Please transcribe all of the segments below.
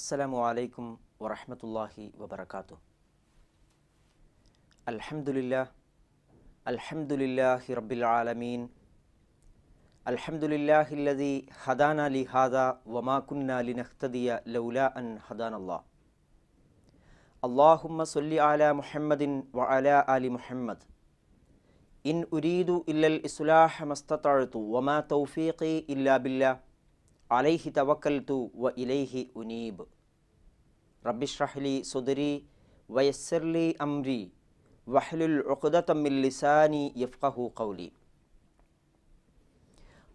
السلام عليكم ورحمة الله وبركاته الحمد لله الحمد لله رب العالمين الحمد لله الذي هدانا لهذا وما كنا لنهتدي لولا أن هدانا الله اللهم صل على محمد وعلى آل محمد إن أريد إلا الإصلاح ما استطعت وما توفيقي إلا بالله عليه توكلت وإليه أنيب رب اشرح لي صدري ويسر لي أمري واحلل عقدة من لساني يفقه قولي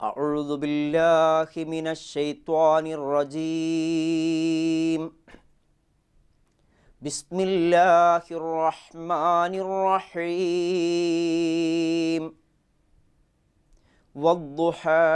أعوذ بالله من الشيطان الرجيم بسم الله الرحمن الرحيم والضحى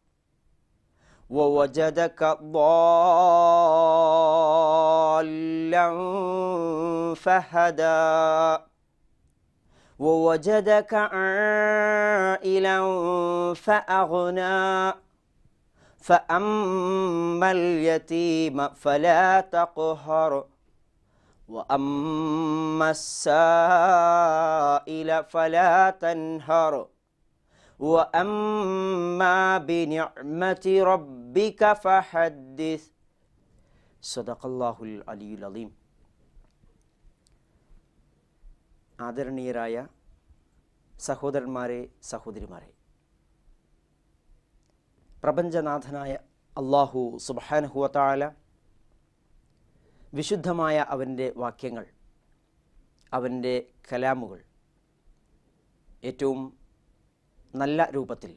ووجدك ضالا فهدى ووجدك عائلا فأغنى فأما اليتيم فلا تقهر وأما السائل فلا تنهر وأما بنعمة ربك فحدث صدق الله العلي العظيم ആദരണീയരായ സഹോദരന്മാരെ സഹോദരിമാരെ പ്രപഞ്ചനാഥനായ അള്ളാഹു സുബാനഹുവത്താല വിശുദ്ധമായ അവൻ്റെ വാക്യങ്ങൾ അവൻ്റെ കലാമുകൾ ഏറ്റവും നല്ല രൂപത്തിൽ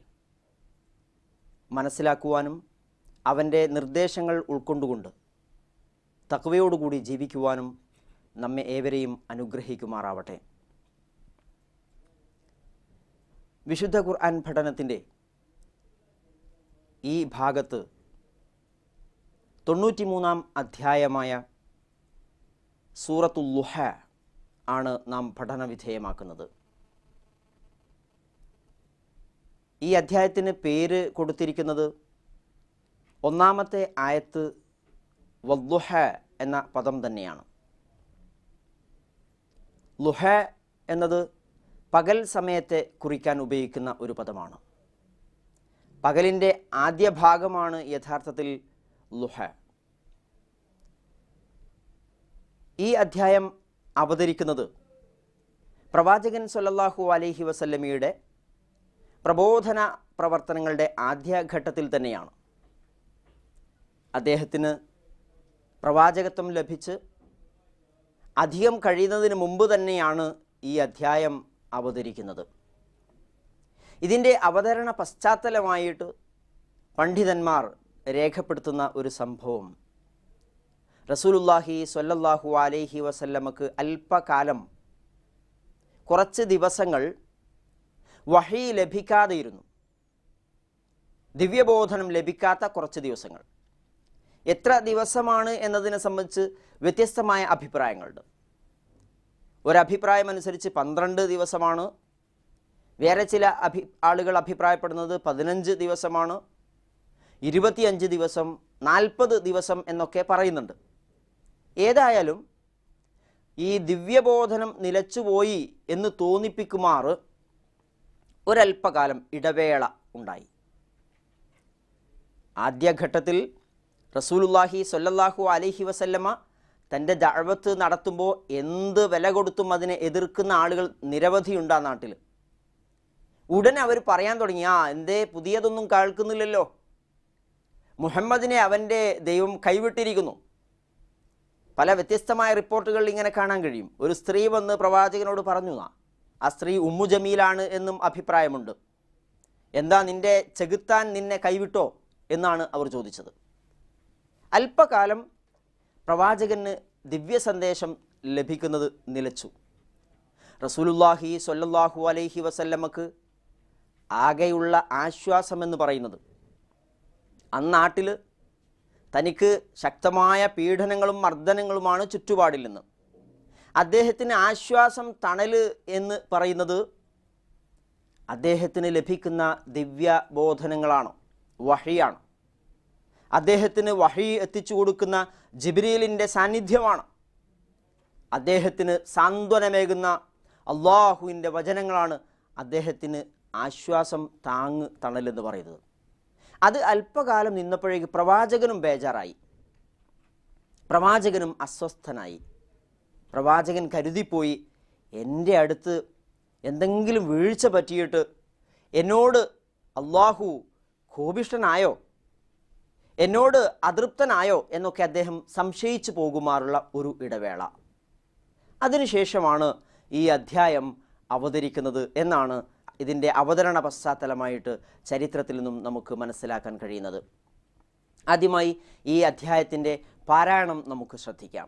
മനസ്സിലാക്കുവാനും അവൻ്റെ നിർദ്ദേശങ്ങൾ ഉൾക്കൊണ്ടുകൊണ്ട് തക്വയോടുകൂടി ജീവിക്കുവാനും നമ്മെ ഏവരെയും അനുഗ്രഹിക്കുമാറാവട്ടെ വിശുദ്ധ ഖുർആൻ പഠനത്തിൻ്റെ ഈ ഭാഗത്ത് തൊണ്ണൂറ്റിമൂന്നാം അധ്യായമായ സൂറത്തുല്ലുഹ ആണ് നാം പഠനവിധേയമാക്കുന്നത് ഈ അധ്യായത്തിന് പേര് കൊടുത്തിരിക്കുന്നത് ഒന്നാമത്തെ ആയത്ത് വല്ലുഹ എന്ന പദം തന്നെയാണ് ലുഹ എന്നത് പകൽ സമയത്തെ കുറിക്കാൻ ഉപയോഗിക്കുന്ന ഒരു പദമാണ് പകലിൻ്റെ ആദ്യ ഭാഗമാണ് യഥാർത്ഥത്തിൽ ലുഹ ഈ അധ്യായം അവതരിക്കുന്നത് പ്രവാചകൻ സൊല്ലാഹു അലഹി വസല്ലമിയുടെ പ്രബോധന പ്രവർത്തനങ്ങളുടെ ആദ്യഘട്ടത്തിൽ തന്നെയാണ് അദ്ദേഹത്തിന് പ്രവാചകത്വം ലഭിച്ച് അധികം കഴിയുന്നതിന് മുമ്പ് തന്നെയാണ് ഈ അധ്യായം അവതരിക്കുന്നത് ഇതിൻ്റെ അവതരണ പശ്ചാത്തലമായിട്ട് പണ്ഡിതന്മാർ രേഖപ്പെടുത്തുന്ന ഒരു സംഭവം റസൂലുല്ലാഹി സ്വല്ലല്ലാഹു അലൈഹി വസല്ലമക്ക് അല്പകാലം കുറച്ച് ദിവസങ്ങൾ വഹി ലഭിക്കാതെയിരുന്നു ദിവ്യബോധനം ലഭിക്കാത്ത കുറച്ച് ദിവസങ്ങൾ എത്ര ദിവസമാണ് എന്നതിനെ സംബന്ധിച്ച് വ്യത്യസ്തമായ അഭിപ്രായങ്ങളുണ്ട് ഒരഭിപ്രായം അനുസരിച്ച് പന്ത്രണ്ട് ദിവസമാണ് വേറെ ചില അഭി ആളുകൾ അഭിപ്രായപ്പെടുന്നത് പതിനഞ്ച് ദിവസമാണ് ഇരുപത്തിയഞ്ച് ദിവസം നാൽപ്പത് ദിവസം എന്നൊക്കെ പറയുന്നുണ്ട് ഏതായാലും ഈ ദിവ്യബോധനം നിലച്ചുപോയി എന്ന് തോന്നിപ്പിക്കുമാറ് ഒരൽപ്പകാലം ഇടവേള ഉണ്ടായി ആദ്യഘട്ടത്തിൽ റസൂലുല്ലാഹി സൊല്ലാഹു അലഹി വസല്ലമ്മ തൻ്റെ ദഴവത്ത് നടത്തുമ്പോൾ എന്ത് വില കൊടുത്തും അതിനെ എതിർക്കുന്ന ആളുകൾ നിരവധിയുണ്ട് ആ നാട്ടിൽ ഉടനെ അവർ പറയാൻ തുടങ്ങി ആ എന്തേ പുതിയതൊന്നും കേൾക്കുന്നില്ലല്ലോ മുഹമ്മദിനെ അവൻ്റെ ദൈവം കൈവിട്ടിരിക്കുന്നു പല വ്യത്യസ്തമായ റിപ്പോർട്ടുകൾ ഇങ്ങനെ കാണാൻ കഴിയും ഒരു സ്ത്രീ വന്ന് പ്രവാചകനോട് പറഞ്ഞു ആ സ്ത്രീ ഉമ്മുജമീലാണ് എന്നും അഭിപ്രായമുണ്ട് എന്താ നിന്റെ ചെകുത്താൻ നിന്നെ കൈവിട്ടോ എന്നാണ് അവർ ചോദിച്ചത് അല്പകാലം പ്രവാചകന് ദിവ്യ സന്ദേശം ലഭിക്കുന്നത് നിലച്ചു റസൂലുല്ലാഹി സൊല്ലാഹു അലൈഹി വസല്ലമക്ക് ആകെയുള്ള ആശ്വാസമെന്ന് പറയുന്നത് അന്നാട്ടിൽ തനിക്ക് ശക്തമായ പീഡനങ്ങളും മർദ്ദനങ്ങളുമാണ് ചുറ്റുപാടിൽ അദ്ദേഹത്തിന് ആശ്വാസം തണൽ എന്ന് പറയുന്നത് അദ്ദേഹത്തിന് ലഭിക്കുന്ന ദിവ്യ ബോധനങ്ങളാണ് വഹിയാണ് അദ്ദേഹത്തിന് വഹി എത്തിച്ചു കൊടുക്കുന്ന ജിബ്രീലിൻ്റെ സാന്നിധ്യമാണ് അദ്ദേഹത്തിന് സാന്ത്വനമേകുന്ന അള്ളാഹുവിൻ്റെ വചനങ്ങളാണ് അദ്ദേഹത്തിന് ആശ്വാസം താങ്ങ് തണലെന്ന് പറയുന്നത് അത് അല്പകാലം നിന്നപ്പോഴേക്ക് പ്രവാചകനും ബേജാറായി പ്രവാചകനും അസ്വസ്ഥനായി പ്രവാചകൻ കരുതിപ്പോയി എൻ്റെ അടുത്ത് എന്തെങ്കിലും വീഴ്ച പറ്റിയിട്ട് എന്നോട് അള്ളാഹു കോപിഷ്ടനായോ എന്നോട് അതൃപ്തനായോ എന്നൊക്കെ അദ്ദേഹം സംശയിച്ചു പോകുമാറുള്ള ഒരു ഇടവേള അതിനുശേഷമാണ് ഈ അധ്യായം അവതരിക്കുന്നത് എന്നാണ് ഇതിൻ്റെ അവതരണ പശ്ചാത്തലമായിട്ട് ചരിത്രത്തിൽ നിന്നും നമുക്ക് മനസ്സിലാക്കാൻ കഴിയുന്നത് ആദ്യമായി ഈ അധ്യായത്തിൻ്റെ പാരായണം നമുക്ക് ശ്രദ്ധിക്കാം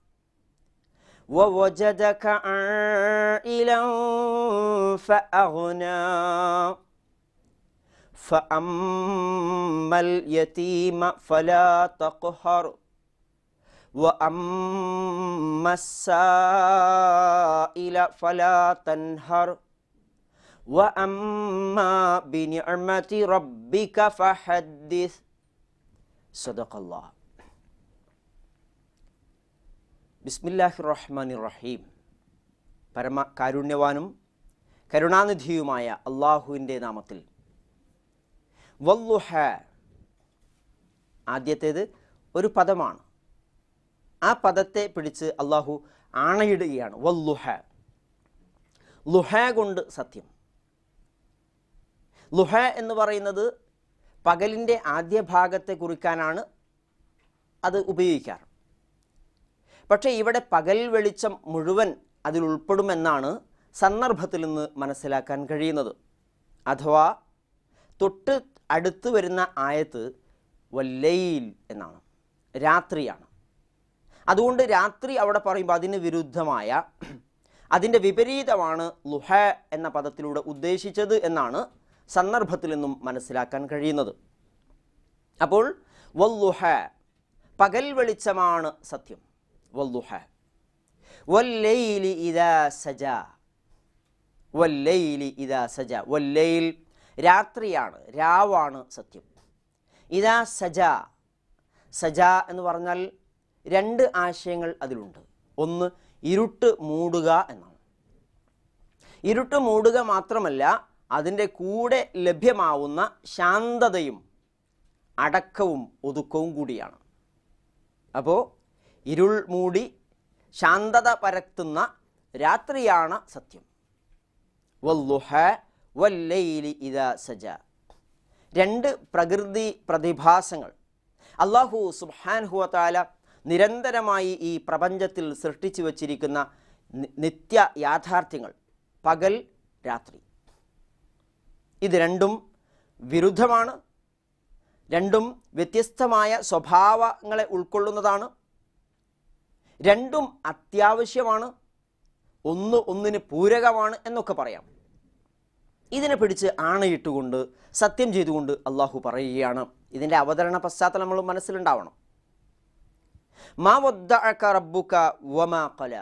ووجدك عائلا فأغنى فأما اليتيم فلا تقهر وأما السائل فلا تنهر وأما بنعمة ربك فحدث صدق الله ബിസ്മില്ലാഹി റഹ്മാനി റഹീം പരമ കാരുണ്യവാനും കരുണാനിധിയുമായ അള്ളാഹുവിൻ്റെ നാമത്തിൽ വല്ലുഹ ആദ്യത്തേത് ഒരു പദമാണ് ആ പദത്തെ പിടിച്ച് അള്ളാഹു ആണയിടുകയാണ് വല്ലുഹ ലുഹ കൊണ്ട് സത്യം ലുഹ എന്ന് പറയുന്നത് പകലിൻ്റെ ആദ്യ ഭാഗത്തെ കുറിക്കാനാണ് അത് ഉപയോഗിക്കാറ് പക്ഷേ ഇവിടെ പകൽ വെളിച്ചം മുഴുവൻ അതിൽ ഉൾപ്പെടുമെന്നാണ് സന്ദർഭത്തിൽ നിന്ന് മനസ്സിലാക്കാൻ കഴിയുന്നത് അഥവാ തൊട്ട് അടുത്ത് വരുന്ന ആയത്ത് വല്ലയിൽ എന്നാണ് രാത്രിയാണ് അതുകൊണ്ട് രാത്രി അവിടെ പറയുമ്പോൾ അതിന് വിരുദ്ധമായ അതിൻ്റെ വിപരീതമാണ് ലുഹ എന്ന പദത്തിലൂടെ ഉദ്ദേശിച്ചത് എന്നാണ് സന്ദർഭത്തിൽ നിന്നും മനസ്സിലാക്കാൻ കഴിയുന്നത് അപ്പോൾ വല്ലുഹ പകൽ വെളിച്ചമാണ് സത്യം والضحى والليل إذا سجى والليل إذا سجى والليل രാത്രിയാണ് രാവാണ് സത്യം ഇതാ സജ സജ എന്ന് പറഞ്ഞാൽ രണ്ട് ആശയങ്ങൾ അതിലുണ്ട് ഒന്ന് ഇരുട്ട് മൂടുക എന്നാണ് ഇരുട്ട് മൂടുക മാത്രമല്ല അതിൻ്റെ കൂടെ ലഭ്യമാവുന്ന ശാന്തതയും അടക്കവും ഒതുക്കവും കൂടിയാണ് അപ്പോൾ ഇരുൾ മൂടി ശാന്തത പരത്തുന്ന രാത്രിയാണ് സത്യം വല്ലുഹ വല്ലയിലി ഇത സജ രണ്ട് പ്രകൃതി പ്രതിഭാസങ്ങൾ അള്ളാഹു സുബാൻഹുവത്താല നിരന്തരമായി ഈ പ്രപഞ്ചത്തിൽ സൃഷ്ടിച്ചു വച്ചിരിക്കുന്ന നിത്യ യാഥാർത്ഥ്യങ്ങൾ പകൽ രാത്രി ഇത് രണ്ടും വിരുദ്ധമാണ് രണ്ടും വ്യത്യസ്തമായ സ്വഭാവങ്ങളെ ഉൾക്കൊള്ളുന്നതാണ് രണ്ടും അത്യാവശ്യമാണ് ഒന്ന് ഒന്നിന് പൂരകമാണ് എന്നൊക്കെ പറയാം ഇതിനെ പിടിച്ച് ആണയിട്ടുകൊണ്ട് സത്യം ചെയ്തുകൊണ്ട് അള്ളാഹു പറയുകയാണ് ഇതിൻ്റെ അവതരണ പശ്ചാത്തലം നമ്മൾ മനസ്സിലുണ്ടാവണം മാ വദ്ദഅക റബ്ബുക വമാ ഖല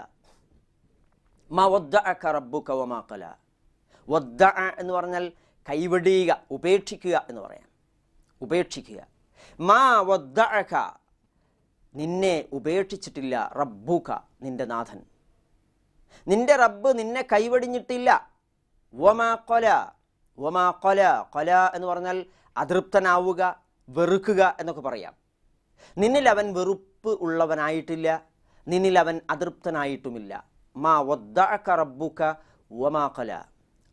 മാ വദ്ദഅക റബ്ബുക വമാ ഖല വദ്ദഅ എന്ന് പറഞ്ഞാൽ കൈവെടിയുക ഉപേക്ഷിക്കുക എന്ന് പറയാം ഉപേക്ഷിക്കുക മാ വദ്ദഅക നിന്നെ ഉപേക്ഷിച്ചിട്ടില്ല റബ്ബുക നിന്റെ നാഥൻ നിന്റെ റബ്ബ് നിന്നെ കൈവടിഞ്ഞിട്ടില്ല വമാ കൊല വമാ കൊല കൊല എന്ന് പറഞ്ഞാൽ അതൃപ്തനാവുക വെറുക്കുക എന്നൊക്കെ പറയാം നിന്നിൽ അവൻ വെറുപ്പ് ഉള്ളവനായിട്ടില്ല നിന്നിൽ അവൻ അതൃപ്തനായിട്ടുമില്ല മാ വദ്ദാക്ക റബ്ബുക വമാ കൊല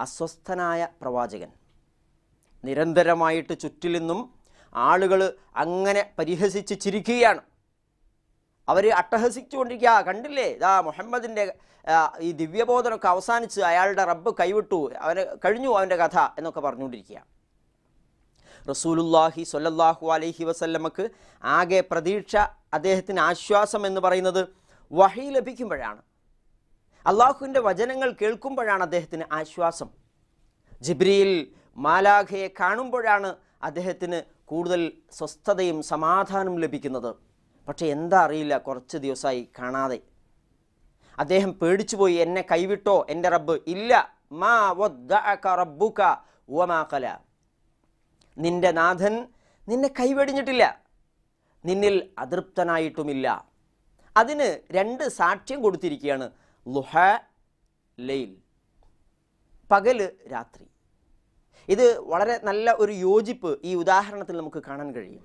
അസ്വസ്ഥനായ പ്രവാചകൻ നിരന്തരമായിട്ട് ചുറ്റിൽ നിന്നും ആളുകൾ അങ്ങനെ പരിഹസിച്ച് ചിരിക്കുകയാണ് അവർ അട്ടഹസിച്ചുകൊണ്ടിരിക്കുക കണ്ടില്ലേ ഇതാ മുഹമ്മദിൻ്റെ ഈ ദിവ്യബോധനമൊക്കെ അവസാനിച്ച് അയാളുടെ റബ്ബ് കൈവിട്ടു അവന് കഴിഞ്ഞു അവൻ്റെ കഥ എന്നൊക്കെ പറഞ്ഞുകൊണ്ടിരിക്കുക റസൂലുല്ലാഹി സൊല്ലാഹു അലൈഹി വസല്ലമക്ക് ആകെ പ്രതീക്ഷ അദ്ദേഹത്തിന് ആശ്വാസം എന്ന് പറയുന്നത് വഹി ലഭിക്കുമ്പോഴാണ് അള്ളാഹുവിൻ്റെ വചനങ്ങൾ കേൾക്കുമ്പോഴാണ് അദ്ദേഹത്തിന് ആശ്വാസം ജിബ്രിയിൽ മാലാഖയെ കാണുമ്പോഴാണ് അദ്ദേഹത്തിന് കൂടുതൽ സ്വസ്ഥതയും സമാധാനം ലഭിക്കുന്നത് പക്ഷെ എന്താ അറിയില്ല കുറച്ച് ദിവസമായി കാണാതെ അദ്ദേഹം പേടിച്ചു പോയി എന്നെ കൈവിട്ടോ എൻ്റെ റബ്ബ് ഇല്ല മാ റബ്ബുക ഉവമാക്കല നിന്റെ നാഥൻ നിന്നെ കൈവടിഞ്ഞിട്ടില്ല നിന്നിൽ അതൃപ്തനായിട്ടുമില്ല അതിന് രണ്ട് സാക്ഷ്യം കൊടുത്തിരിക്കുകയാണ് ലുഹ ലെയിൽ പകല് രാത്രി ഇത് വളരെ നല്ല ഒരു യോജിപ്പ് ഈ ഉദാഹരണത്തിൽ നമുക്ക് കാണാൻ കഴിയും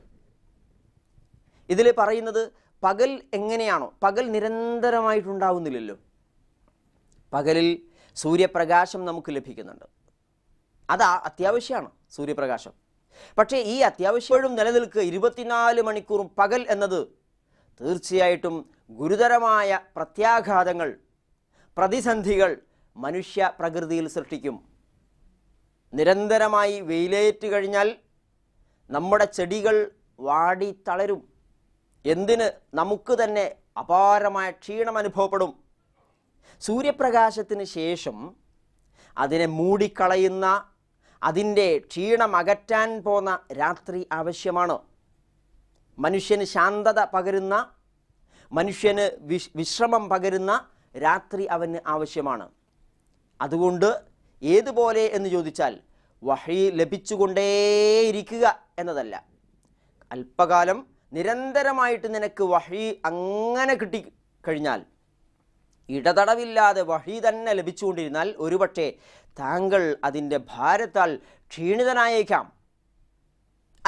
ഇതിൽ പറയുന്നത് പകൽ എങ്ങനെയാണോ പകൽ നിരന്തരമായിട്ടുണ്ടാവുന്നില്ലല്ലോ പകലിൽ സൂര്യപ്രകാശം നമുക്ക് ലഭിക്കുന്നുണ്ട് അതാ അത്യാവശ്യമാണ് സൂര്യപ്രകാശം പക്ഷേ ഈ അത്യാവശ്യവും നിലനിൽക്കുക ഇരുപത്തിനാല് മണിക്കൂറും പകൽ എന്നത് തീർച്ചയായിട്ടും ഗുരുതരമായ പ്രത്യാഘാതങ്ങൾ പ്രതിസന്ധികൾ മനുഷ്യ പ്രകൃതിയിൽ സൃഷ്ടിക്കും നിരന്തരമായി വെയിലേറ്റ് കഴിഞ്ഞാൽ നമ്മുടെ ചെടികൾ വാടി തളരും എന്തിന് നമുക്ക് തന്നെ അപാരമായ ക്ഷീണം അനുഭവപ്പെടും സൂര്യപ്രകാശത്തിന് ശേഷം അതിനെ മൂടിക്കളയുന്ന അതിൻ്റെ ക്ഷീണം അകറ്റാൻ പോന്ന രാത്രി ആവശ്യമാണ് മനുഷ്യന് ശാന്തത പകരുന്ന മനുഷ്യന് വിശ്രമം പകരുന്ന രാത്രി അവന് ആവശ്യമാണ് അതുകൊണ്ട് ഏതുപോലെ എന്ന് ചോദിച്ചാൽ വഹി ലഭിച്ചുകൊണ്ടേയിരിക്കുക എന്നതല്ല അല്പകാലം നിരന്തരമായിട്ട് നിനക്ക് വഹി അങ്ങനെ കിട്ടി കഴിഞ്ഞാൽ ഇടതടവില്ലാതെ വഹി തന്നെ ലഭിച്ചുകൊണ്ടിരുന്നാൽ ഒരുപക്ഷെ താങ്കൾ അതിൻ്റെ ഭാരത്താൽ ക്ഷീണിതനായേക്കാം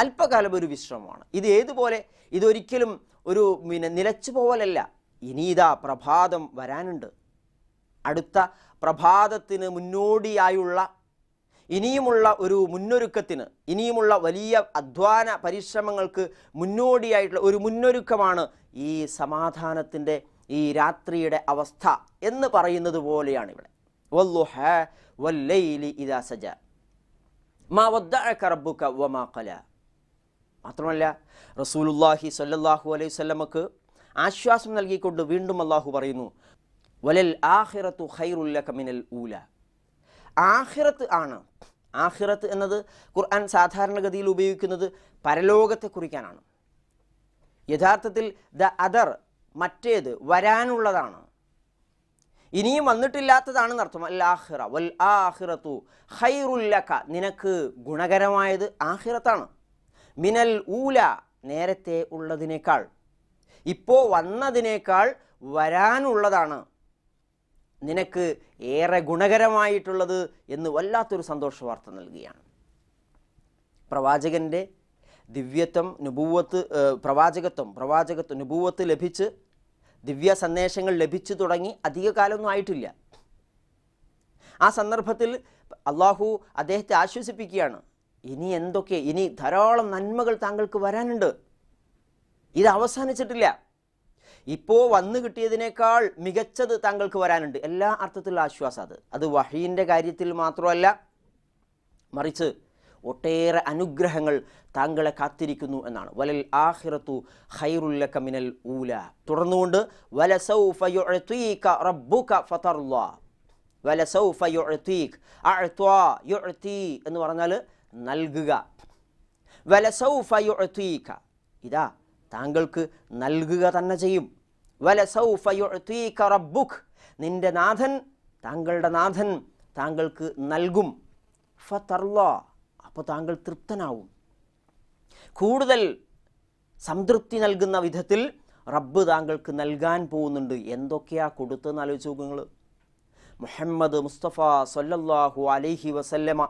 അല്പകാലം ഒരു വിശ്രമമാണ് ഇത് ഏതുപോലെ ഇതൊരിക്കലും ഒരു പിന്നെ നിലച്ചു പോവലല്ല ഇനിയിതാ പ്രഭാതം വരാനുണ്ട് അടുത്ത പ്രഭാതത്തിന് മുന്നോടിയായുള്ള ഇനിയുമുള്ള ഒരു മുന്നൊരുക്കത്തിന് ഇനിയുമുള്ള വലിയ അധ്വാന പരിശ്രമങ്ങൾക്ക് മുന്നോടിയായിട്ടുള്ള ഒരു മുന്നൊരുക്കമാണ് ഈ സമാധാനത്തിൻ്റെ ഈ രാത്രിയുടെ അവസ്ഥ എന്ന് പറയുന്നത് പോലെയാണ് ഇവിടെ വല്ലുഹ ഇദാ സജ മാ റബ്ബുക വമാ ഖല മാത്രമല്ല റസൂലുള്ളാഹി സ്വല്ലല്ലാഹു അലൈഹി വസല്ലമക്ക് ആശ്വാസം നൽകിക്കൊണ്ട് വീണ്ടും അള്ളാഹു പറയുന്നു വലൽ ആഖിറത്തു ലക മിനൽ ഊലാ ആഹിറത്ത് ആണ് ആഹിറത്ത് എന്നത് ഖുർആൻ സാധാരണഗതിയിൽ ഉപയോഗിക്കുന്നത് പരലോകത്തെ കുറിക്കാനാണ് യഥാർത്ഥത്തിൽ ദ അതർ മറ്റേത് വരാനുള്ളതാണ് ഇനിയും വന്നിട്ടില്ലാത്തതാണെന്ന് അർത്ഥം അൽ ആഹിറ വൽ ആഹിറത്തു ഹൈറുല്ലക്ക നിനക്ക് ഗുണകരമായത് ആഹിറത്താണ് മിനൽ ഊല നേരത്തെ ഉള്ളതിനേക്കാൾ ഇപ്പോൾ വന്നതിനേക്കാൾ വരാനുള്ളതാണ് നിനക്ക് ഏറെ ഗുണകരമായിട്ടുള്ളത് എന്ന് വല്ലാത്തൊരു സന്തോഷ വാർത്ത നൽകുകയാണ് പ്രവാചകൻ്റെ ദിവ്യത്വം നുപൂവത്ത് പ്രവാചകത്വം പ്രവാചകത്വം നുപൂവത്ത് ലഭിച്ച് ദിവ്യ സന്ദേശങ്ങൾ ലഭിച്ചു തുടങ്ങി അധിക കാലമൊന്നും ആയിട്ടില്ല ആ സന്ദർഭത്തിൽ അള്ളാഹു അദ്ദേഹത്തെ ആശ്വസിപ്പിക്കുകയാണ് ഇനി എന്തൊക്കെ ഇനി ധാരാളം നന്മകൾ താങ്കൾക്ക് വരാനുണ്ട് ഇത് അവസാനിച്ചിട്ടില്ല ഇപ്പോൾ വന്നു കിട്ടിയതിനേക്കാൾ മികച്ചത് താങ്കൾക്ക് വരാനുണ്ട് എല്ലാ അർത്ഥത്തിലുള്ള ആശ്വാസം അത് അത് വഹീൻ്റെ കാര്യത്തിൽ മാത്രമല്ല മറിച്ച് ഒട്ടേറെ അനുഗ്രഹങ്ങൾ താങ്കളെ കാത്തിരിക്കുന്നു എന്നാണ് വലൽ ആഹിറത്തു ഹൈറുല്ല മിനൽ ഊല തുടർന്നുകൊണ്ട് എന്ന് പറഞ്ഞാൽ നൽകുക ഇതാ താങ്കൾക്ക് നൽകുക തന്നെ ചെയ്യും വല റബ്ബുക് നിന്റെ നാഥൻ താങ്കളുടെ നാഥൻ താങ്കൾക്ക് നൽകും ഫർല അപ്പോൾ താങ്കൾ തൃപ്തനാവും കൂടുതൽ സംതൃപ്തി നൽകുന്ന വിധത്തിൽ റബ്ബ് താങ്കൾക്ക് നൽകാൻ പോകുന്നുണ്ട് എന്തൊക്കെയാണ് കൊടുത്തതെന്ന് ആലോചിച്ച് നോക്കുങ്ങൾ മുഹമ്മദ് മുസ്തഫ സൊല്ലാഹു അലൈഹി വസല്ലമ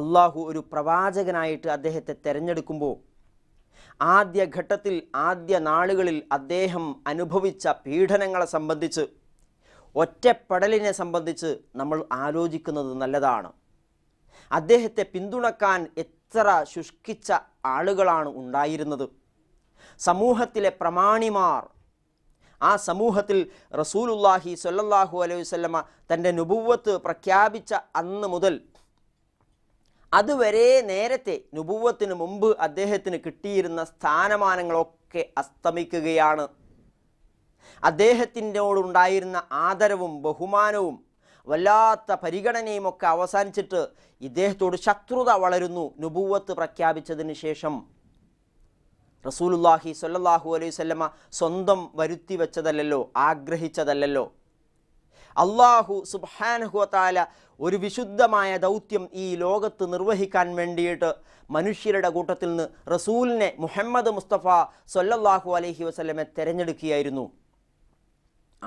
അള്ളാഹു ഒരു പ്രവാചകനായിട്ട് അദ്ദേഹത്തെ തിരഞ്ഞെടുക്കുമ്പോൾ ആദ്യ ഘട്ടത്തിൽ ആദ്യ നാളുകളിൽ അദ്ദേഹം അനുഭവിച്ച പീഡനങ്ങളെ സംബന്ധിച്ച് ഒറ്റപ്പെടലിനെ സംബന്ധിച്ച് നമ്മൾ ആലോചിക്കുന്നത് നല്ലതാണ് അദ്ദേഹത്തെ പിന്തുണക്കാൻ എത്ര ശുഷ്കിച്ച ആളുകളാണ് ഉണ്ടായിരുന്നത് സമൂഹത്തിലെ പ്രമാണിമാർ ആ സമൂഹത്തിൽ റസൂലുല്ലാഹി സൊല്ലാഹു അലൈവല്ല തൻ്റെ നുപുവത്ത് പ്രഖ്യാപിച്ച അന്ന് മുതൽ അതുവരെ നേരത്തെ നുപൂവത്തിന് മുമ്പ് അദ്ദേഹത്തിന് കിട്ടിയിരുന്ന സ്ഥാനമാനങ്ങളൊക്കെ അസ്തമിക്കുകയാണ് അദ്ദേഹത്തിനോടുണ്ടായിരുന്ന ആദരവും ബഹുമാനവും വല്ലാത്ത പരിഗണനയും ഒക്കെ അവസാനിച്ചിട്ട് ഇദ്ദേഹത്തോട് ശത്രുത വളരുന്നു നുപൂവത്ത് പ്രഖ്യാപിച്ചതിന് ശേഷം റസൂലുല്ലാഹി സൊല്ലാഹു അലൈവല്ല സ്വന്തം വരുത്തി വെച്ചതല്ലല്ലോ ആഗ്രഹിച്ചതല്ലല്ലോ അള്ളാഹു സുബാനഹുവത്താല ഒരു വിശുദ്ധമായ ദൗത്യം ഈ ലോകത്ത് നിർവഹിക്കാൻ വേണ്ടിയിട്ട് മനുഷ്യരുടെ കൂട്ടത്തിൽ നിന്ന് റസൂലിനെ മുഹമ്മദ് മുസ്തഫ സൊല്ലാഹു അലഹി വസ്ലമെ തിരഞ്ഞെടുക്കുകയായിരുന്നു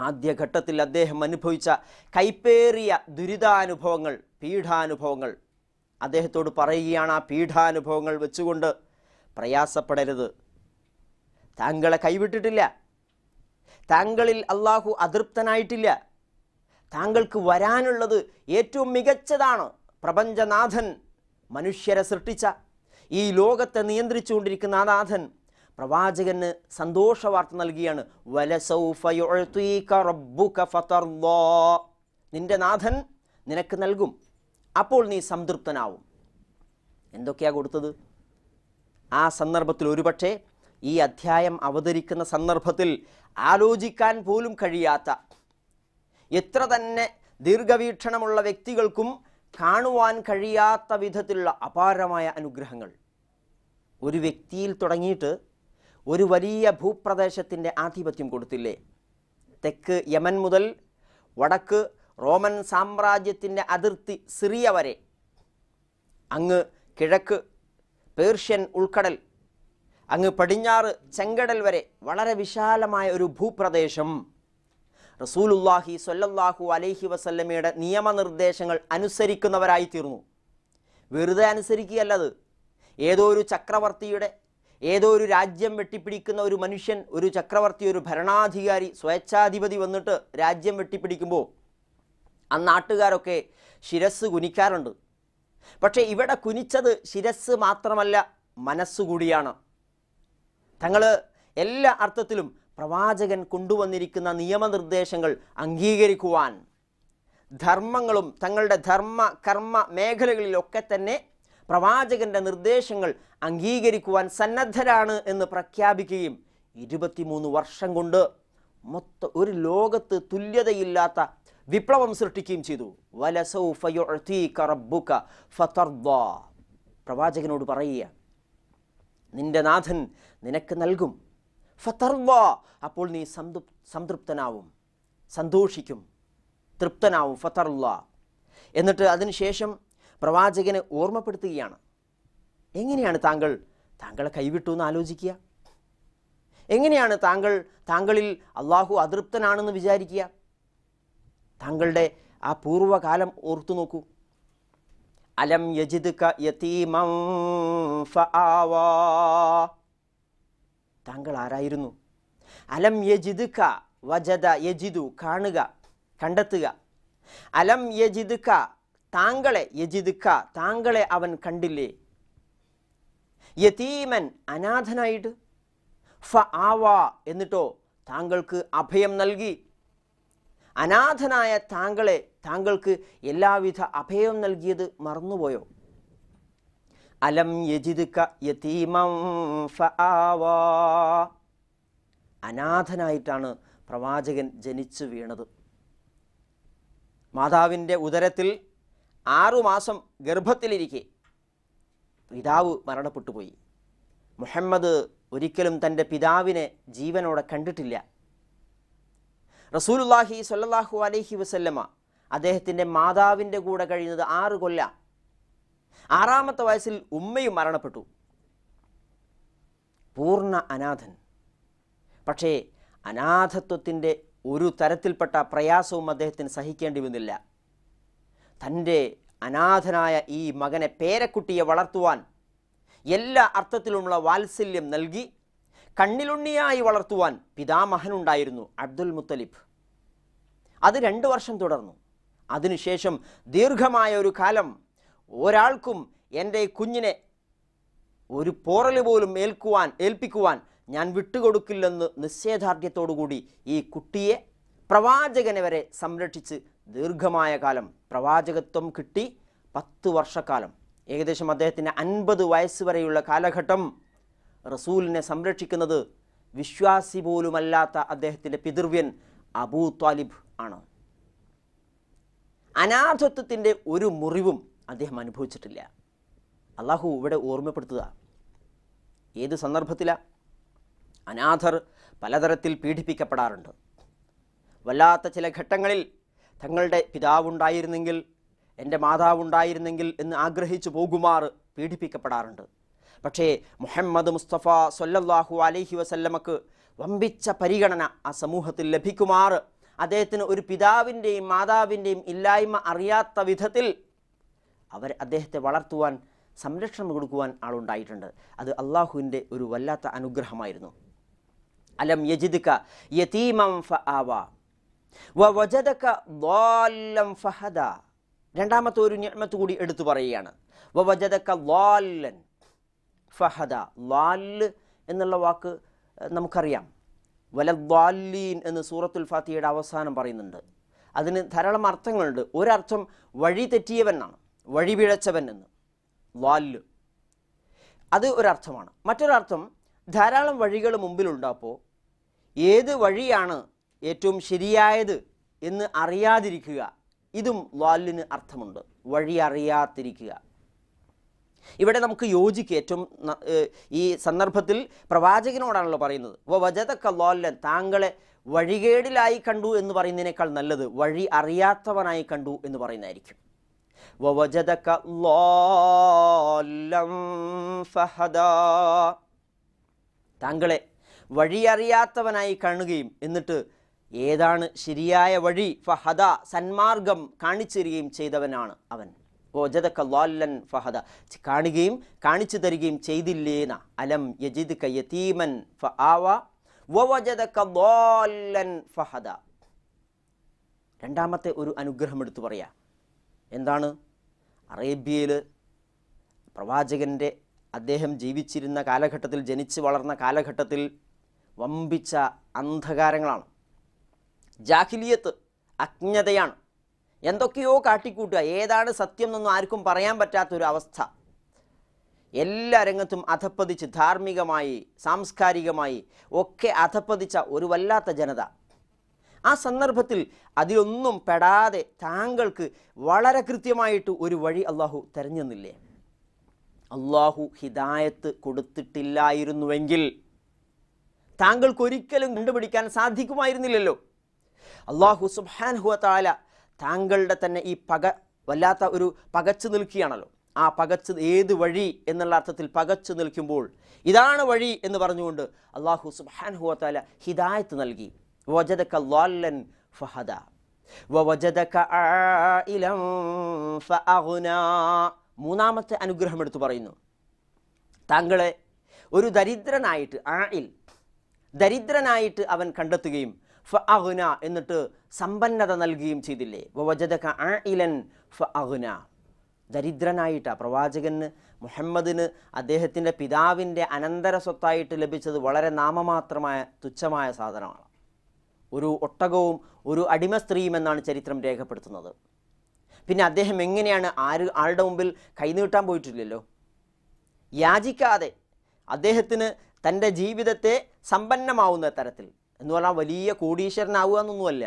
ആദ്യഘട്ടത്തിൽ അദ്ദേഹം അനുഭവിച്ച കൈപ്പേറിയ ദുരിതാനുഭവങ്ങൾ പീഠാനുഭവങ്ങൾ അദ്ദേഹത്തോട് പറയുകയാണ് ആ പീഠാനുഭവങ്ങൾ വെച്ചുകൊണ്ട് പ്രയാസപ്പെടരുത് താങ്കളെ കൈവിട്ടിട്ടില്ല താങ്കളിൽ അള്ളാഹു അതൃപ്തനായിട്ടില്ല താങ്കൾക്ക് വരാനുള്ളത് ഏറ്റവും മികച്ചതാണ് പ്രപഞ്ചനാഥൻ മനുഷ്യരെ സൃഷ്ടിച്ച ഈ ലോകത്തെ നിയന്ത്രിച്ചുകൊണ്ടിരിക്കുന്ന ആ നാഥൻ പ്രവാചകന് സന്തോഷ വാർത്ത നൽകിയാണ് നിന്റെ നാഥൻ നിനക്ക് നൽകും അപ്പോൾ നീ സംതൃപ്തനാവും എന്തൊക്കെയാ കൊടുത്തത് ആ സന്ദർഭത്തിൽ ഒരുപക്ഷെ ഈ അധ്യായം അവതരിക്കുന്ന സന്ദർഭത്തിൽ ആലോചിക്കാൻ പോലും കഴിയാത്ത എത്ര തന്നെ ദീർഘവീക്ഷണമുള്ള വ്യക്തികൾക്കും കാണുവാൻ കഴിയാത്ത വിധത്തിലുള്ള അപാരമായ അനുഗ്രഹങ്ങൾ ഒരു വ്യക്തിയിൽ തുടങ്ങിയിട്ട് ഒരു വലിയ ഭൂപ്രദേശത്തിൻ്റെ ആധിപത്യം കൊടുത്തില്ലേ തെക്ക് യമൻ മുതൽ വടക്ക് റോമൻ സാമ്രാജ്യത്തിൻ്റെ അതിർത്തി സിറിയ വരെ അങ്ങ് കിഴക്ക് പേർഷ്യൻ ഉൾക്കടൽ അങ്ങ് പടിഞ്ഞാറ് ചെങ്കടൽ വരെ വളരെ വിശാലമായ ഒരു ഭൂപ്രദേശം റസൂലുല്ലാഹി സ്വല്ലാഹു അലൈഹി വസല്ലമയുടെ നിയമനിർദ്ദേശങ്ങൾ അനുസരിക്കുന്നവരായി തീർന്നു വെറുതെ അനുസരിക്കുകയല്ലത് ഏതോ ഒരു ചക്രവർത്തിയുടെ ഏതോ ഒരു രാജ്യം വെട്ടിപ്പിടിക്കുന്ന ഒരു മനുഷ്യൻ ഒരു ചക്രവർത്തി ഒരു ഭരണാധികാരി സ്വേച്ഛാധിപതി വന്നിട്ട് രാജ്യം വെട്ടിപ്പിടിക്കുമ്പോൾ ആ നാട്ടുകാരൊക്കെ ശിരസ് കുനിക്കാറുണ്ട് പക്ഷേ ഇവിടെ കുനിച്ചത് ശിരസ് മാത്രമല്ല മനസ്സുകൂടിയാണ് തങ്ങൾ എല്ലാ അർത്ഥത്തിലും പ്രവാചകൻ കൊണ്ടുവന്നിരിക്കുന്ന നിയമനിർദ്ദേശങ്ങൾ അംഗീകരിക്കുവാൻ ധർമ്മങ്ങളും തങ്ങളുടെ ധർമ്മ കർമ്മ മേഖലകളിലൊക്കെ തന്നെ പ്രവാചകന്റെ നിർദ്ദേശങ്ങൾ അംഗീകരിക്കുവാൻ സന്നദ്ധരാണ് എന്ന് പ്രഖ്യാപിക്കുകയും ഇരുപത്തിമൂന്ന് വർഷം കൊണ്ട് മൊത്തം ഒരു ലോകത്ത് തുല്യതയില്ലാത്ത വിപ്ലവം സൃഷ്ടിക്കുകയും ചെയ്തു പ്രവാചകനോട് പറയുക നിന്റെ നാഥൻ നിനക്ക് നൽകും ഫത്തർവ അപ്പോൾ നീ സംതൃപ് സംതൃപ്തനാവും സന്തോഷിക്കും തൃപ്തനാവും ഫത്തർവ എന്നിട്ട് അതിനുശേഷം പ്രവാചകനെ ഓർമ്മപ്പെടുത്തുകയാണ് എങ്ങനെയാണ് താങ്കൾ താങ്കളെ കൈവിട്ടു എന്ന് ആലോചിക്കുക എങ്ങനെയാണ് താങ്കൾ താങ്കളിൽ അള്ളാഹു അതൃപ്തനാണെന്ന് വിചാരിക്കുക താങ്കളുടെ ആ പൂർവ്വകാലം ഓർത്തു നോക്കൂ അലം യജിദ് യതീമം ഫആവാ താങ്കൾ ആരായിരുന്നു അലം യജിദുക വജദ യജിദു കാണുക കണ്ടെത്തുക അലം യജിദുക താങ്കളെ യജിദുക താങ്കളെ അവൻ കണ്ടില്ലേ യതീമൻ അനാഥനായിട്ട് ഫ ആവാ എന്നിട്ടോ താങ്കൾക്ക് അഭയം നൽകി അനാഥനായ താങ്കളെ താങ്കൾക്ക് എല്ലാവിധ അഭയം നൽകിയത് മറന്നുപോയോ അലം യജിദ്ക യതീമം ഫആവാ അനാഥനായിട്ടാണ് പ്രവാചകൻ ജനിച്ചു വീണത് മാതാവിൻ്റെ ഉദരത്തിൽ ആറുമാസം ഗർഭത്തിലിരിക്കെ പിതാവ് മരണപ്പെട്ടുപോയി മുഹമ്മദ് ഒരിക്കലും തൻ്റെ പിതാവിനെ ജീവനോടെ കണ്ടിട്ടില്ല റസൂൽഹി സല്ലാഹു അലൈഹി വസല്ലമ അദ്ദേഹത്തിൻ്റെ മാതാവിൻ്റെ കൂടെ കഴിയുന്നത് ആറ് കൊല്ലം ആറാമത്തെ വയസ്സിൽ ഉമ്മയും മരണപ്പെട്ടു പൂർണ്ണ അനാഥൻ പക്ഷേ അനാഥത്വത്തിൻ്റെ ഒരു തരത്തിൽപ്പെട്ട പ്രയാസവും അദ്ദേഹത്തിന് സഹിക്കേണ്ടി വന്നില്ല തൻ്റെ അനാഥനായ ഈ മകനെ പേരക്കുട്ടിയെ വളർത്തുവാൻ എല്ലാ അർത്ഥത്തിലുമുള്ള വാത്സല്യം നൽകി കണ്ണിലുണ്ണിയായി വളർത്തുവാൻ പിതാമഹനുണ്ടായിരുന്നു അബ്ദുൽ മുത്തലിബ് അത് രണ്ട് വർഷം തുടർന്നു അതിനുശേഷം ദീർഘമായ ഒരു കാലം ഒരാൾക്കും എൻ്റെ കുഞ്ഞിനെ ഒരു പോറൽ പോലും ഏൽക്കുവാൻ ഏൽപ്പിക്കുവാൻ ഞാൻ വിട്ടുകൊടുക്കില്ലെന്ന് നിശ്ചയദാർഢ്യത്തോടുകൂടി ഈ കുട്ടിയെ പ്രവാചകനെ വരെ സംരക്ഷിച്ച് ദീർഘമായ കാലം പ്രവാചകത്വം കിട്ടി പത്ത് വർഷക്കാലം ഏകദേശം അദ്ദേഹത്തിൻ്റെ അൻപത് വയസ്സ് വരെയുള്ള കാലഘട്ടം റസൂലിനെ സംരക്ഷിക്കുന്നത് വിശ്വാസി പോലുമല്ലാത്ത അദ്ദേഹത്തിൻ്റെ പിതൃവ്യൻ അബൂ ത്വാലിബ് ആണ് അനാഥത്വത്തിൻ്റെ ഒരു മുറിവും അദ്ദേഹം അനുഭവിച്ചിട്ടില്ല അള്ളാഹു ഇവിടെ ഓർമ്മപ്പെടുത്തുക ഏത് സന്ദർഭത്തിലാണ് അനാഥർ പലതരത്തിൽ പീഡിപ്പിക്കപ്പെടാറുണ്ട് വല്ലാത്ത ചില ഘട്ടങ്ങളിൽ തങ്ങളുടെ പിതാവുണ്ടായിരുന്നെങ്കിൽ എൻ്റെ മാതാവുണ്ടായിരുന്നെങ്കിൽ എന്ന് ആഗ്രഹിച്ചു പോകുമാർ പീഡിപ്പിക്കപ്പെടാറുണ്ട് പക്ഷേ മുഹമ്മദ് മുസ്തഫ സൊല്ലാഹു അലൈഹി വസല്ലമക്ക് വമ്പിച്ച പരിഗണന ആ സമൂഹത്തിൽ ലഭിക്കുമാർ അദ്ദേഹത്തിന് ഒരു പിതാവിൻ്റെയും മാതാവിൻ്റെയും ഇല്ലായ്മ അറിയാത്ത വിധത്തിൽ അവർ അദ്ദേഹത്തെ വളർത്തുവാൻ സംരക്ഷണം കൊടുക്കുവാൻ ആളുണ്ടായിട്ടുണ്ട് അത് അള്ളാഹുവിൻ്റെ ഒരു വല്ലാത്ത അനുഗ്രഹമായിരുന്നു അലം യജിദ്ക്ക യതീമം ഫ വജദക ലാലം ഫഹദ രണ്ടാമത്തെ ഒരു ഞമത്ത് കൂടി എടുത്തു പറയുകയാണ് വജതക്ക ലാലൻ ഫഹദ ലാല് എന്നുള്ള വാക്ക് നമുക്കറിയാം വല ദ്വാലീൻ എന്ന് സൂറത്തുൽ ഫാത്തിയുടെ അവസാനം പറയുന്നുണ്ട് അതിന് ധാരാളം അർത്ഥങ്ങളുണ്ട് ഒരർത്ഥം വഴി തെറ്റിയവനാണ് വഴിപിഴച്ചവൻ എന്ന് വാല് അത് ഒരർത്ഥമാണ് മറ്റൊരർത്ഥം ധാരാളം വഴികൾ മുമ്പിലുണ്ടപ്പോൾ ഏത് വഴിയാണ് ഏറ്റവും ശരിയായത് എന്ന് അറിയാതിരിക്കുക ഇതും വാലിന് അർത്ഥമുണ്ട് വഴി അറിയാതിരിക്കുക ഇവിടെ നമുക്ക് യോജിക്കുക ഏറ്റവും ഈ സന്ദർഭത്തിൽ പ്രവാചകനോടാണല്ലോ പറയുന്നത് ഓ വജതക്ക ലോല്ലൻ താങ്കളെ വഴികേടിലായി കണ്ടു എന്ന് പറയുന്നതിനേക്കാൾ നല്ലത് വഴി അറിയാത്തവനായി കണ്ടു എന്ന് പറയുന്നതായിരിക്കും ووجدك ضالا فهدى താങ്കളെ വഴിയറിയാത്തവനായി കാണുകയും എന്നിട്ട് ഏതാണ് ശരിയായ വഴി ഫഹദ സന്മാർഗം കാണിച്ചു തരികയും ചെയ്തവനാണ് അവൻ ഓജതക്കല്ലാല്ലൻ ഫഹദ കാണുകയും കാണിച്ചു തരികയും ചെയ്തില്ലേന അലം യജിദ് കയ്യീമൻ ഫ ഫഹദ രണ്ടാമത്തെ ഒരു അനുഗ്രഹം എടുത്തു പറയാം എന്താണ് അറേബ്യയിൽ പ്രവാചകൻ്റെ അദ്ദേഹം ജീവിച്ചിരുന്ന കാലഘട്ടത്തിൽ ജനിച്ചു വളർന്ന കാലഘട്ടത്തിൽ വമ്പിച്ച അന്ധകാരങ്ങളാണ് ജാഹിലിയത്ത് അജ്ഞതയാണ് എന്തൊക്കെയോ കാട്ടിക്കൂട്ടുക ഏതാണ് സത്യം എന്നൊന്നും ആർക്കും പറയാൻ പറ്റാത്തൊരു അവസ്ഥ എല്ലാ രംഗത്തും അധപ്പതിച്ച് ധാർമ്മികമായി സാംസ്കാരികമായി ഒക്കെ അധപ്പതിച്ച ഒരു വല്ലാത്ത ജനത ആ സന്ദർഭത്തിൽ അതിലൊന്നും പെടാതെ താങ്കൾക്ക് വളരെ കൃത്യമായിട്ട് ഒരു വഴി അള്ളാഹു തെരഞ്ഞെന്നില്ലേ അള്ളാഹു ഹിദായത്ത് കൊടുത്തിട്ടില്ലായിരുന്നുവെങ്കിൽ താങ്കൾക്ക് ഒരിക്കലും കണ്ടുപിടിക്കാൻ സാധിക്കുമായിരുന്നില്ലല്ലോ അള്ളാഹു സുബാൻ താല താങ്കളുടെ തന്നെ ഈ പക വല്ലാത്ത ഒരു പകച്ചു നിൽക്കുകയാണല്ലോ ആ പകച്ച് ഏത് വഴി എന്നുള്ള അർത്ഥത്തിൽ പകച്ചു നിൽക്കുമ്പോൾ ഇതാണ് വഴി എന്ന് പറഞ്ഞുകൊണ്ട് അള്ളാഹു സുബാൻ താല ഹിദായത്ത് നൽകി വജദക്ക ലാല്ലൻ ഫഹദ വജദക്ക ആയിലം ഫഅഗ്ന മൂന്നാമത്തെ അനുഗ്രഹം എടുത്തു പറയുന്നു താങ്കളെ ഒരു ദരിദ്രനായിട്ട് ആയിൽ ദരിദ്രനായിട്ട് അവൻ കണ്ടെത്തുകയും ഫഅഗ്ന എന്നിട്ട് സമ്പന്നത നൽകുകയും ചെയ്തില്ലേ വജദക ആയിലൻ ഫഅഗ്ന ദരിദ്രനായിട്ട് പ്രവാചകന് മുഹമ്മദിന് അദ്ദേഹത്തിൻ്റെ പിതാവിൻ്റെ അനന്തര സ്വത്തായിട്ട് ലഭിച്ചത് വളരെ നാമമാത്രമായ തുച്ഛമായ സാധനമാണ് ഒരു ഒട്ടകവും ഒരു അടിമ സ്ത്രീയും എന്നാണ് ചരിത്രം രേഖപ്പെടുത്തുന്നത് പിന്നെ അദ്ദേഹം എങ്ങനെയാണ് ആര് ആളുടെ മുമ്പിൽ കൈനീട്ടാൻ പോയിട്ടില്ലല്ലോ യാചിക്കാതെ അദ്ദേഹത്തിന് തൻ്റെ ജീവിതത്തെ സമ്പന്നമാവുന്ന തരത്തിൽ എന്ന് പറഞ്ഞാൽ വലിയ കോടീശ്വരനാവുക എന്നൊന്നുമല്ല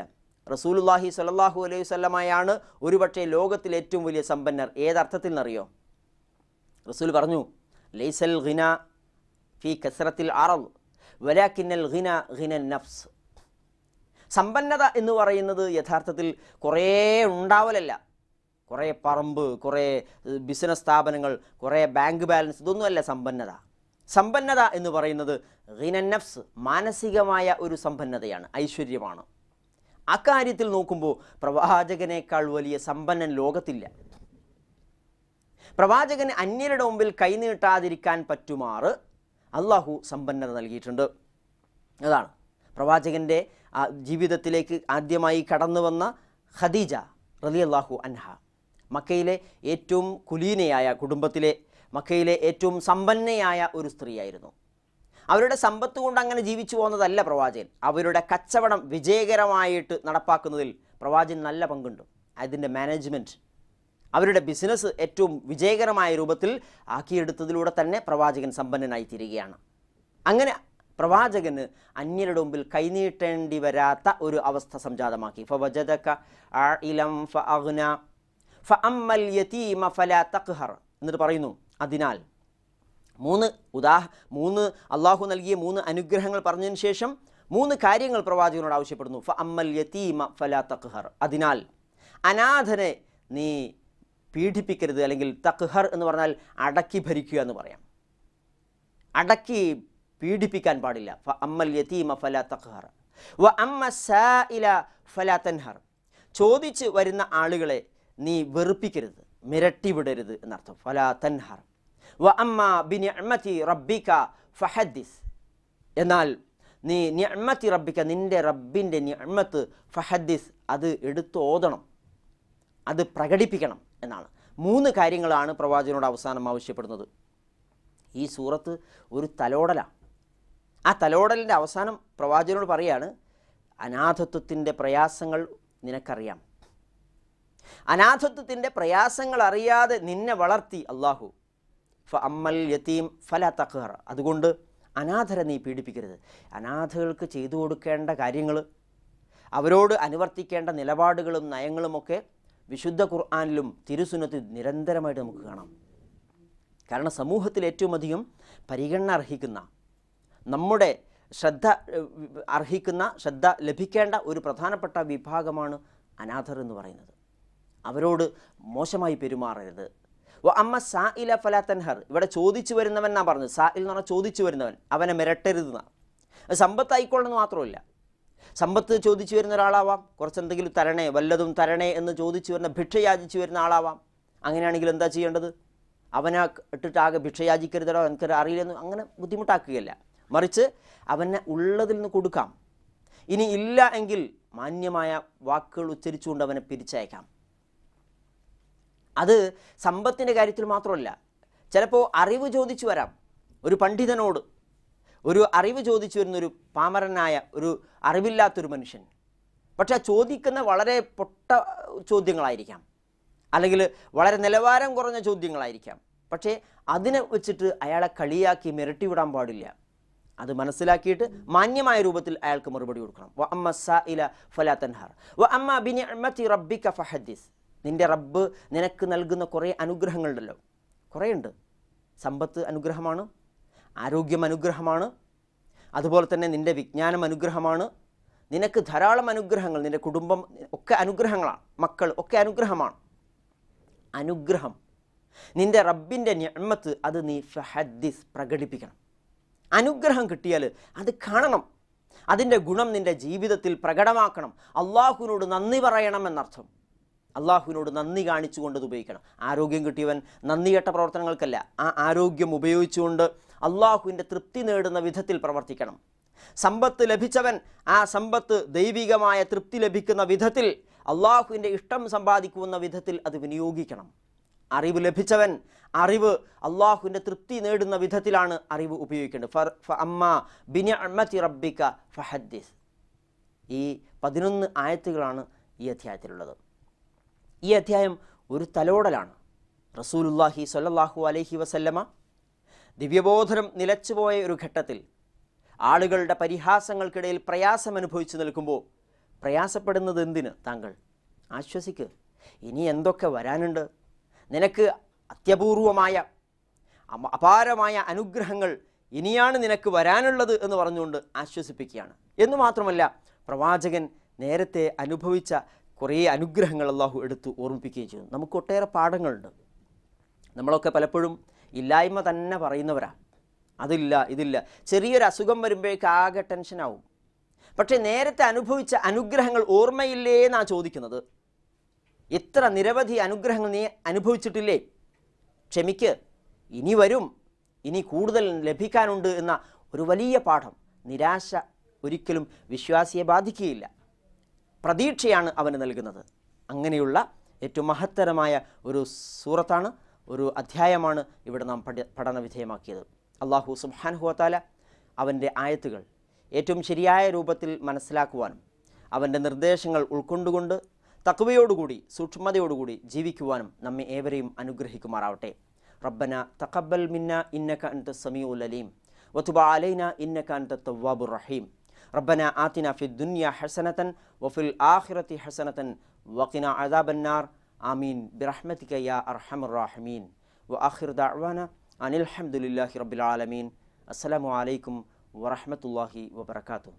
റസൂലുല്ലാഹി സ്വലല്ലാഹു അലൈഹി സ്വല്ലമായാണ് ഒരുപക്ഷെ ലോകത്തിലെ ഏറ്റവും വലിയ സമ്പന്നർ ഏതർത്ഥത്തിൽ നിന്നറിയോ റസൂൽ പറഞ്ഞു ലൈസൽ ഖിന ഫി കസ്രത്തിൽ അറവ് കിന്നൽ ഖിന ഖിനൻ നഫ്സ് സമ്പന്നത എന്ന് പറയുന്നത് യഥാർത്ഥത്തിൽ കുറേ ഉണ്ടാവലല്ല കുറേ പറമ്പ് കുറേ ബിസിനസ് സ്ഥാപനങ്ങൾ കുറേ ബാങ്ക് ബാലൻസ് ഇതൊന്നുമല്ല സമ്പന്നത സമ്പന്നത എന്ന് പറയുന്നത് റിനന്നഫ്സ് മാനസികമായ ഒരു സമ്പന്നതയാണ് ഐശ്വര്യമാണ് അക്കാര്യത്തിൽ നോക്കുമ്പോൾ പ്രവാചകനേക്കാൾ വലിയ സമ്പന്നൻ ലോകത്തില്ല പ്രവാചകൻ അന്യരുടെ മുമ്പിൽ കൈനീട്ടാതിരിക്കാൻ പറ്റുമാറ് അള്ളാഹു സമ്പന്നത നൽകിയിട്ടുണ്ട് അതാണ് പ്രവാചകൻ്റെ ജീവിതത്തിലേക്ക് ആദ്യമായി കടന്നു വന്ന ഖദീജ അള്ളാഹു അൻഹ മക്കയിലെ ഏറ്റവും കുലീനയായ കുടുംബത്തിലെ മക്കയിലെ ഏറ്റവും സമ്പന്നയായ ഒരു സ്ത്രീയായിരുന്നു അവരുടെ സമ്പത്ത് കൊണ്ട് അങ്ങനെ ജീവിച്ചു പോകുന്നതല്ല പ്രവാചകൻ അവരുടെ കച്ചവടം വിജയകരമായിട്ട് നടപ്പാക്കുന്നതിൽ പ്രവാചകൻ നല്ല പങ്കുണ്ട് അതിൻ്റെ മാനേജ്മെൻറ്റ് അവരുടെ ബിസിനസ് ഏറ്റവും വിജയകരമായ രൂപത്തിൽ ആക്കിയെടുത്തതിലൂടെ തന്നെ പ്രവാചകൻ സമ്പന്നനായി തീരുകയാണ് അങ്ങനെ പ്രവാചകന് അന്യരുടെ മുമ്പിൽ കൈനീട്ടേണ്ടി വരാത്ത ഒരു അവസ്ഥ സംജാതമാക്കി ഫവജതക ഇലം ഫഅഗ്ന ഫഅമ്മൽ യതീമ ഫലാ തഖ്ഹർ എന്നിട്ട് പറയുന്നു അതിനാൽ മൂന്ന് ഉദാഹ മൂന്ന് അള്ളാഹു നൽകിയ മൂന്ന് അനുഗ്രഹങ്ങൾ പറഞ്ഞതിന് ശേഷം മൂന്ന് കാര്യങ്ങൾ പ്രവാചകനോട് ആവശ്യപ്പെടുന്നു ഫ അമ്മൽ യതീമ ഫലാ തഖ്ഹർ അതിനാൽ അനാഥനെ നീ പീഡിപ്പിക്കരുത് അല്ലെങ്കിൽ തഖ്ഹർ എന്ന് പറഞ്ഞാൽ അടക്കി ഭരിക്കുക എന്ന് പറയാം അടക്കി പീഡിപ്പിക്കാൻ പാടില്ല ഫ അമ്മൽ യതീമ ഫല തഖ്ഹർ വ അമ്മ സാഇല ഫല തൻഹർ ചോദിച്ച് വരുന്ന ആളുകളെ നീ വെറുപ്പിക്കരുത് മിരട്ടി വിടരുത് എന്നർത്ഥം ഫല തൻഹർ വ അമ്മ ബിനിഅമതി റബ്ബിക ഫഹദ്ദിസ് എന്നാൽ നീ നിഅമത്തി റബ്ബിക നിൻ്റെ റബ്ബിൻ്റെ നിഅമത്ത് ഫഹദ്ദിസ് അത് എടുത്ത് ഓതണം അത് പ്രകടിപ്പിക്കണം എന്നാണ് മൂന്ന് കാര്യങ്ങളാണ് പ്രവാചകനോട് അവസാനം ആവശ്യപ്പെടുന്നത് ഈ സൂറത്ത് ഒരു തലോടലാണ് ആ തലോടലിൻ്റെ അവസാനം പ്രവാചകനോട് പറയാണ് അനാഥത്വത്തിൻ്റെ പ്രയാസങ്ങൾ നിനക്കറിയാം അനാഥത്വത്തിൻ്റെ പ്രയാസങ്ങൾ അറിയാതെ നിന്നെ വളർത്തി അള്ളാഹു ഫ അമ്മൽ യത്തീം ഫല തക്കഹർ അതുകൊണ്ട് അനാഥരെ നീ പീഡിപ്പിക്കരുത് അനാഥകൾക്ക് ചെയ്തു കൊടുക്കേണ്ട കാര്യങ്ങൾ അവരോട് അനുവർത്തിക്കേണ്ട നിലപാടുകളും നയങ്ങളുമൊക്കെ വിശുദ്ധ ഖുർആാനിലും തിരുസുനത്തിൽ നിരന്തരമായിട്ട് നമുക്ക് കാണാം കാരണം സമൂഹത്തിൽ ഏറ്റവും അധികം പരിഗണന അർഹിക്കുന്ന നമ്മുടെ ശ്രദ്ധ അർഹിക്കുന്ന ശ്രദ്ധ ലഭിക്കേണ്ട ഒരു പ്രധാനപ്പെട്ട വിഭാഗമാണ് അനാഥർ എന്ന് പറയുന്നത് അവരോട് മോശമായി പെരുമാറരുത് അമ്മ സാ ഇല ഫലാ തൻഹർ ഇവിടെ ചോദിച്ചു വരുന്നവൻ എന്നാണ് പറഞ്ഞത് സാ ഇൽ എന്ന് പറഞ്ഞാൽ ചോദിച്ചു വരുന്നവൻ അവനെ മിരട്ടരുത് എന്നാണ് സമ്പത്ത് ആയിക്കോളെന്ന് മാത്രമല്ല സമ്പത്ത് ചോദിച്ചു വരുന്ന ഒരാളാവാം കുറച്ചെന്തെങ്കിലും തരണേ വല്ലതും തരണേ എന്ന് ചോദിച്ചു വരുന്ന ഭിക്ഷ യാചിച്ചു വരുന്ന ആളാവാം അങ്ങനെയാണെങ്കിൽ എന്താ ചെയ്യേണ്ടത് അവനെ ഇട്ടിട്ട് ആകെ ഭിക്ഷ യാചിക്കരുതടോ എനിക്കൊരു അറിയില്ലെന്ന് അങ്ങനെ ബുദ്ധിമുട്ടാക്കുകയല്ല മറിച്ച് അവനെ ഉള്ളതിൽ നിന്ന് കൊടുക്കാം ഇനി ഇല്ല എങ്കിൽ മാന്യമായ വാക്കുകൾ ഉച്ചരിച്ചുകൊണ്ട് അവനെ പിരിച്ചയക്കാം അത് സമ്പത്തിൻ്റെ കാര്യത്തിൽ മാത്രമല്ല ചിലപ്പോൾ അറിവ് ചോദിച്ചു വരാം ഒരു പണ്ഡിതനോട് ഒരു അറിവ് ചോദിച്ചു വരുന്നൊരു പാമരനായ ഒരു അറിവില്ലാത്തൊരു മനുഷ്യൻ പക്ഷെ ചോദിക്കുന്ന വളരെ പൊട്ട ചോദ്യങ്ങളായിരിക്കാം അല്ലെങ്കിൽ വളരെ നിലവാരം കുറഞ്ഞ ചോദ്യങ്ങളായിരിക്കാം പക്ഷേ അതിനെ വെച്ചിട്ട് അയാളെ കളിയാക്കി മിരട്ടിവിടാൻ പാടില്ല അത് മനസ്സിലാക്കിയിട്ട് മാന്യമായ രൂപത്തിൽ അയാൾക്ക് മറുപടി കൊടുക്കണം നിന്റെ റബ്ബ് നിനക്ക് നൽകുന്ന കുറേ അനുഗ്രഹങ്ങളുണ്ടല്ലോ കുറേ ഉണ്ട് സമ്പത്ത് അനുഗ്രഹമാണ് ആരോഗ്യം അനുഗ്രഹമാണ് അതുപോലെ തന്നെ നിൻ്റെ വിജ്ഞാനം അനുഗ്രഹമാണ് നിനക്ക് ധാരാളം അനുഗ്രഹങ്ങൾ നിൻ്റെ കുടുംബം ഒക്കെ അനുഗ്രഹങ്ങളാണ് മക്കൾ ഒക്കെ അനുഗ്രഹമാണ് അനുഗ്രഹം നിൻ്റെ റബ്ബിൻ്റെ ഞമ്മത്ത് അത് നീ ഫഹദ്ദിസ് പ്രകടിപ്പിക്കണം അനുഗ്രഹം കിട്ടിയാൽ അത് കാണണം അതിൻ്റെ ഗുണം നിൻ്റെ ജീവിതത്തിൽ പ്രകടമാക്കണം അള്ളാഹുവിനോട് നന്ദി പറയണം എന്നർത്ഥം അള്ളാഹുവിനോട് നന്ദി കാണിച്ചുകൊണ്ട് ഉപയോഗിക്കണം ആരോഗ്യം കിട്ടിയവൻ കേട്ട പ്രവർത്തനങ്ങൾക്കല്ല ആ ആരോഗ്യം ഉപയോഗിച്ചുകൊണ്ട് അള്ളാഹുവിൻ്റെ തൃപ്തി നേടുന്ന വിധത്തിൽ പ്രവർത്തിക്കണം സമ്പത്ത് ലഭിച്ചവൻ ആ സമ്പത്ത് ദൈവികമായ തൃപ്തി ലഭിക്കുന്ന വിധത്തിൽ അള്ളാഹുവിൻ്റെ ഇഷ്ടം സമ്പാദിക്കുന്ന വിധത്തിൽ അത് വിനിയോഗിക്കണം അറിവ് ലഭിച്ചവൻ അറിവ് അള്ളാഹുവിൻ്റെ തൃപ്തി നേടുന്ന വിധത്തിലാണ് അറിവ് ഉപയോഗിക്കേണ്ടത് ഫർ ഫഹദ്ദീസ് ഈ പതിനൊന്ന് ആയത്തുകളാണ് ഈ അധ്യായത്തിലുള്ളത് ഈ അധ്യായം ഒരു തലോടലാണ് റസൂലുല്ലാഹി സൊല്ലാഹു അലഹി വസല്ലമ ദിവ്യബോധനം നിലച്ചുപോയ ഒരു ഘട്ടത്തിൽ ആളുകളുടെ പരിഹാസങ്ങൾക്കിടയിൽ പ്രയാസം അനുഭവിച്ചു നിൽക്കുമ്പോൾ പ്രയാസപ്പെടുന്നത് എന്തിന് താങ്കൾ ആശ്വസിക്ക് ഇനി എന്തൊക്കെ വരാനുണ്ട് നിനക്ക് അത്യപൂർവമായ അപാരമായ അനുഗ്രഹങ്ങൾ ഇനിയാണ് നിനക്ക് വരാനുള്ളത് എന്ന് പറഞ്ഞുകൊണ്ട് ആശ്വസിപ്പിക്കുകയാണ് എന്ന് മാത്രമല്ല പ്രവാചകൻ നേരത്തെ അനുഭവിച്ച കുറേ അനുഗ്രഹങ്ങൾ അള്ളാഹു എടുത്ത് ഓർമ്മിപ്പിക്കുകയും ചെയ്തു നമുക്ക് ഒട്ടേറെ പാഠങ്ങളുണ്ട് നമ്മളൊക്കെ പലപ്പോഴും ഇല്ലായ്മ തന്നെ പറയുന്നവരാണ് അതില്ല ഇതില്ല ചെറിയൊരു അസുഖം വരുമ്പോഴേക്ക് ആകെ ടെൻഷനാവും പക്ഷേ നേരത്തെ അനുഭവിച്ച അനുഗ്രഹങ്ങൾ ഓർമ്മയില്ലേ എന്നാണ് ചോദിക്കുന്നത് എത്ര നിരവധി അനുഗ്രഹങ്ങൾ നീ അനുഭവിച്ചിട്ടില്ലേ ക്ഷമിക്ക് ഇനി വരും ഇനി കൂടുതൽ ലഭിക്കാനുണ്ട് എന്ന ഒരു വലിയ പാഠം നിരാശ ഒരിക്കലും വിശ്വാസിയെ ബാധിക്കുകയില്ല പ്രതീക്ഷയാണ് അവന് നൽകുന്നത് അങ്ങനെയുള്ള ഏറ്റവും മഹത്തരമായ ഒരു സൂറത്താണ് ഒരു അധ്യായമാണ് ഇവിടെ നാം പഠി പഠന വിധേയമാക്കിയത് അള്ളാഹു സുബാൻ ഹുവത്താല അവൻ്റെ ആയത്തുകൾ ഏറ്റവും ശരിയായ രൂപത്തിൽ മനസ്സിലാക്കുവാനും അവൻ്റെ നിർദ്ദേശങ്ങൾ ഉൾക്കൊണ്ടുകൊണ്ട് തക്വയോടുകൂടി സൂക്ഷ്മതയോടുകൂടി ജീവിക്കുവാനും നമ്മെ ഏവരെയും അനുഗ്രഹിക്കുമാറാവട്ടെ റബ്ബന തക്കബൽ മിന്ന ഇന്നക അൻത സമിയോ അലീം വത്തുബ അലൈന ഇന്നക അൻത തവാബുർ റഹീം റബ്ബന ആത്തിന ഫി ദുനിയ ഹസനത്തൻ വഫിൽ ആഹിറത്തി ഹസനത്തൻ വക്കിന അദാബന്നാർ ആമീൻ ബിറഹ്മത്തിക അർഹമുറഹമീൻ വ അഹിർ ദഅവാന അനിൽഹമുല്ലാഹി റബ്ബിൽ ആലമീൻ അസ്സലാമു അലൈക്കും വറഹമത്തല്ലാഹി വബർക്കാത്തു